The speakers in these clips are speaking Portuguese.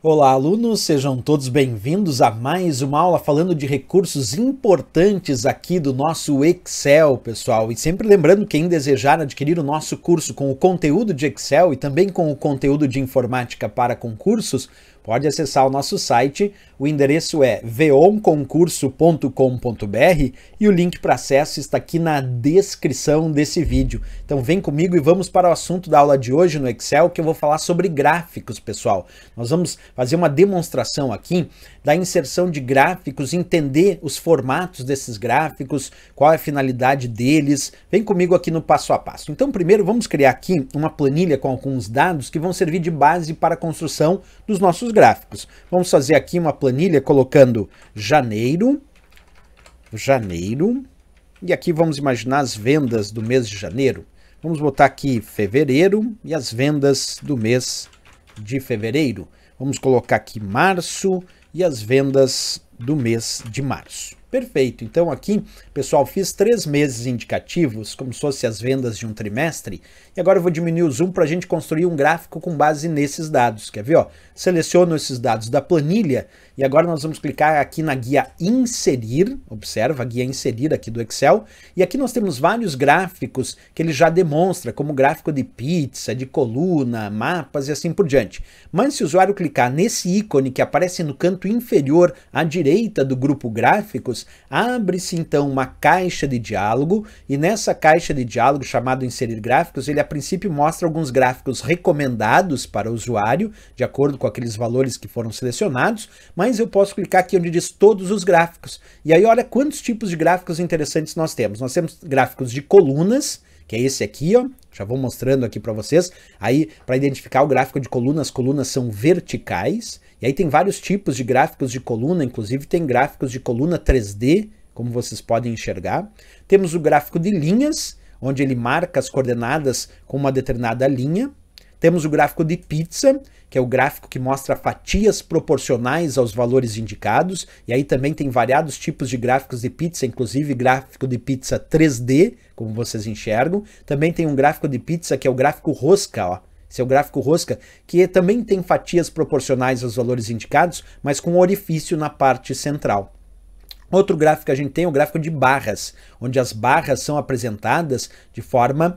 Olá, alunos, sejam todos bem-vindos a mais uma aula falando de recursos importantes aqui do nosso Excel, pessoal. E sempre lembrando, que, quem desejar adquirir o nosso curso com o conteúdo de Excel e também com o conteúdo de informática para concursos, pode acessar o nosso site. O endereço é veonconcurso.com.br e o link para acesso está aqui na descrição desse vídeo. Então vem comigo e vamos para o assunto da aula de hoje no Excel, que eu vou falar sobre gráficos, pessoal. Nós vamos fazer uma demonstração aqui da inserção de gráficos, entender os formatos desses gráficos, qual é a finalidade deles. Vem comigo aqui no passo a passo. Então primeiro vamos criar aqui uma planilha com alguns dados que vão servir de base para a construção dos nossos gráficos. Vamos fazer aqui uma planilha colocando janeiro, janeiro, e aqui vamos imaginar as vendas do mês de janeiro. Vamos botar aqui fevereiro e as vendas do mês de fevereiro. Vamos colocar aqui março e as vendas do mês de março. Perfeito. Então aqui, pessoal, fiz três meses indicativos, como se fossem as vendas de um trimestre. E agora eu vou diminuir o zoom para a gente construir um gráfico com base nesses dados. Quer ver? Ó? Seleciono esses dados da planilha e agora nós vamos clicar aqui na guia Inserir. Observa a guia Inserir aqui do Excel. E aqui nós temos vários gráficos que ele já demonstra, como gráfico de pizza, de coluna, mapas e assim por diante. Mas se o usuário clicar nesse ícone que aparece no canto inferior à direita do grupo gráficos, abre-se então uma caixa de diálogo, e nessa caixa de diálogo, chamado inserir gráficos, ele a princípio mostra alguns gráficos recomendados para o usuário, de acordo com aqueles valores que foram selecionados, mas eu posso clicar aqui onde diz todos os gráficos. E aí olha quantos tipos de gráficos interessantes nós temos. Nós temos gráficos de colunas, que é esse aqui, ó. Já vou mostrando aqui para vocês. Aí, para identificar o gráfico de colunas, colunas são verticais. E aí tem vários tipos de gráficos de coluna, inclusive tem gráficos de coluna 3D, como vocês podem enxergar. Temos o gráfico de linhas, onde ele marca as coordenadas com uma determinada linha. Temos o gráfico de pizza, que é o gráfico que mostra fatias proporcionais aos valores indicados, e aí também tem variados tipos de gráficos de pizza, inclusive gráfico de pizza 3D, como vocês enxergam. Também tem um gráfico de pizza que é o gráfico rosca, ó. Esse é o gráfico rosca, que também tem fatias proporcionais aos valores indicados, mas com orifício na parte central. Outro gráfico que a gente tem é o gráfico de barras, onde as barras são apresentadas de forma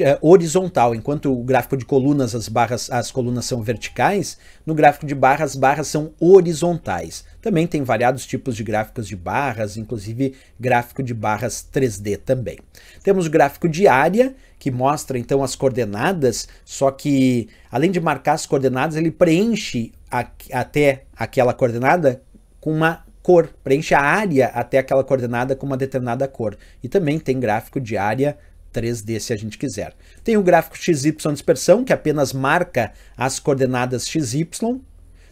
eh, horizontal, enquanto o gráfico de colunas as barras as colunas são verticais, no gráfico de barras as barras são horizontais. Também tem variados tipos de gráficos de barras, inclusive gráfico de barras 3D também. Temos o gráfico de área, que mostra então as coordenadas, só que além de marcar as coordenadas, ele preenche a, até aquela coordenada com uma cor, preenche a área até aquela coordenada com uma determinada cor. E também tem gráfico de área 3D se a gente quiser. Tem o gráfico XY dispersão, que apenas marca as coordenadas XY.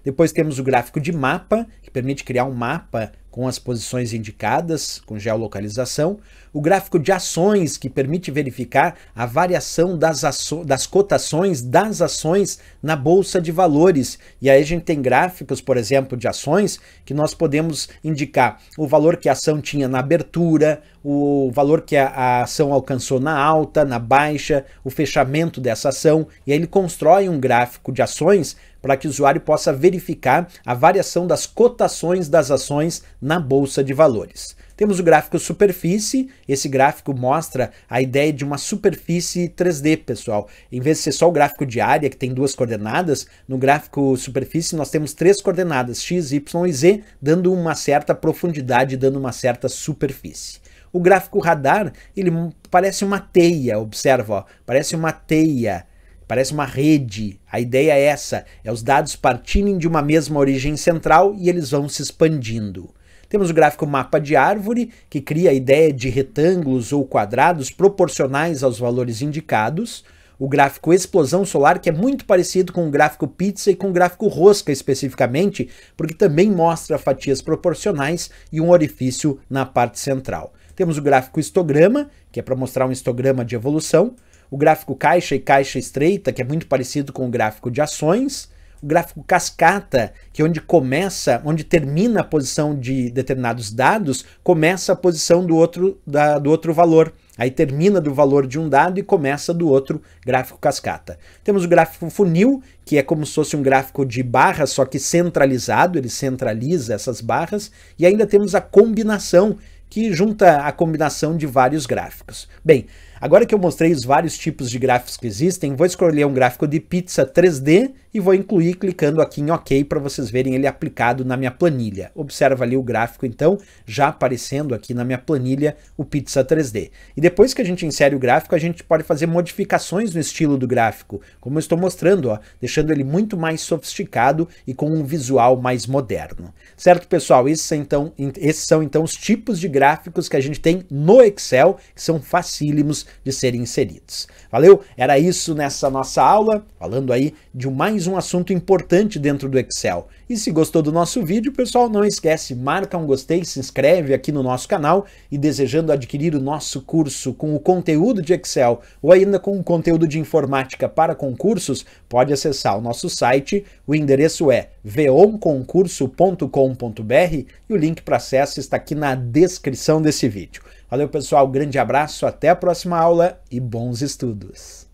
Depois temos o gráfico de mapa, que permite criar um mapa com as posições indicadas, com geolocalização, o gráfico de ações, que permite verificar a variação das, das cotações das ações na bolsa de valores. E aí a gente tem gráficos, por exemplo, de ações, que nós podemos indicar o valor que a ação tinha na abertura, o valor que a, a, ação alcançou na alta, na baixa, o fechamento dessa ação, e aí ele constrói um gráfico de ações para que o usuário possa verificar a variação das cotações das ações na bolsa de valores. Temos o gráfico superfície, esse gráfico mostra a ideia de uma superfície 3D, pessoal. Em vez de ser só o gráfico de área, que tem duas coordenadas, no gráfico superfície nós temos três coordenadas, x, y e z, dando uma certa profundidade, dando uma certa superfície. O gráfico radar, ele parece uma teia, observa, ó, parece uma teia, parece uma rede. A ideia é essa, é os dados partirem de uma mesma origem central e eles vão se expandindo. Temos o gráfico mapa de árvore, que cria a ideia de retângulos ou quadrados proporcionais aos valores indicados. O gráfico explosão solar, que é muito parecido com o gráfico pizza e com o gráfico rosca especificamente, porque também mostra fatias proporcionais e um orifício na parte central. Temos o gráfico histograma, que é para mostrar um histograma de evolução. O gráfico caixa e caixa estreita, que é muito parecido com o gráfico de ações. O gráfico cascata, que é onde começa, onde termina a posição de determinados dados, começa a posição do outro, da, do outro valor. Aí termina do valor de um dado e começa do outro gráfico cascata. Temos o gráfico funil, que é como se fosse um gráfico de barras, só que centralizado, ele centraliza essas barras. E ainda temos a combinação, que junta a combinação de vários gráficos. Bem, Agora que eu mostrei os vários tipos de gráficos que existem, vou escolher um gráfico de pizza 3D e vou incluir clicando aqui em OK para vocês verem ele aplicado na minha planilha. Observa ali o gráfico então, já aparecendo aqui na minha planilha o pizza 3D. E depois que a gente insere o gráfico, a gente pode fazer modificações no estilo do gráfico, como eu estou mostrando, ó, deixando ele muito mais sofisticado e com um visual mais moderno. Certo, pessoal? Esses, então, esses são então os tipos de gráficos que a gente tem no Excel, que são facílimos de serem inseridos. Valeu? Era isso nessa nossa aula, falando aí de mais um assunto importante dentro do Excel, e se gostou do nosso vídeo, pessoal, não esquece, marca um gostei, se inscreve aqui no nosso canal e desejando adquirir o nosso curso com o conteúdo de Excel ou ainda com o conteúdo de informática para concursos, pode acessar o nosso site, o endereço é veonconcurso.com.br e o link para acesso está aqui na descrição desse vídeo. Valeu, pessoal, grande abraço, até a próxima aula e bons estudos!